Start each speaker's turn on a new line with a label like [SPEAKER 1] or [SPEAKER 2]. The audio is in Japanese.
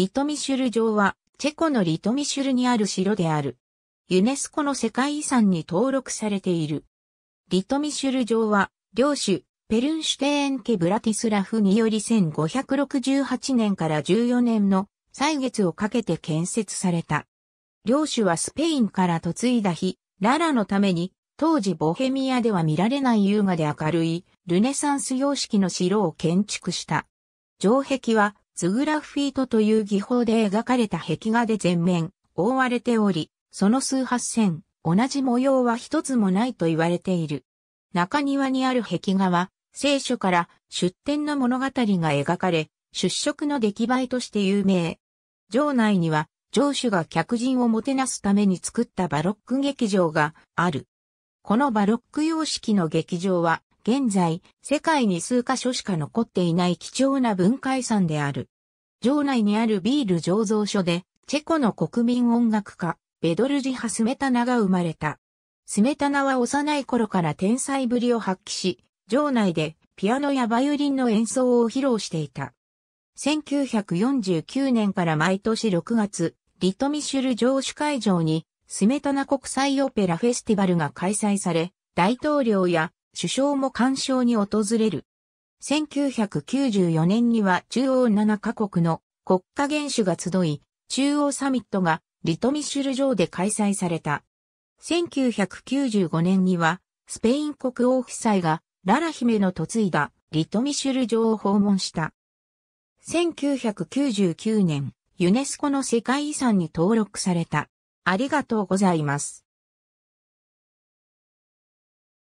[SPEAKER 1] リトミシュル城は、チェコのリトミシュルにある城である。ユネスコの世界遺産に登録されている。リトミシュル城は、領主、ペルンシュテーン家ブラティスラフにより1568年から14年の歳月をかけて建設された。領主はスペインから嫁いだ日、ララのために、当時ボヘミアでは見られない優雅で明るい、ルネサンス様式の城を建築した。城壁は、スグラフィートという技法で描かれた壁画で全面覆われており、その数八千、同じ模様は一つもないと言われている。中庭にある壁画は、聖書から出典の物語が描かれ、出色の出来栄えとして有名。城内には、城主が客人をもてなすために作ったバロック劇場がある。このバロック様式の劇場は、現在、世界に数カ所しか残っていない貴重な文化遺産である。城内にあるビール醸造所で、チェコの国民音楽家、ベドルジハ・スメタナが生まれた。スメタナは幼い頃から天才ぶりを発揮し、城内でピアノやバイオリンの演奏を披露していた。1949年から毎年6月、リトミシュル城主会場に、スメタナ国際オペラフェスティバルが開催され、大統領や首相も干渉に訪れる。1994年には中央7カ国の国家元首が集い、中央サミットがリトミシュル城で開催された。1995年には、スペイン国王夫妻がララ姫の嫁いだリトミシュル城を訪問した。1999年、ユネスコの世界遺産に登録された。ありがとうございま
[SPEAKER 2] す。